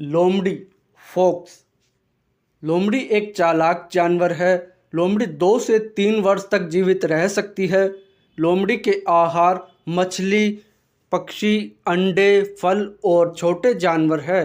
लोमड़ी फोक्स लोमड़ी एक चालाक जानवर है लोमड़ी दो से तीन वर्ष तक जीवित रह सकती है लोमड़ी के आहार मछली पक्षी अंडे फल और छोटे जानवर है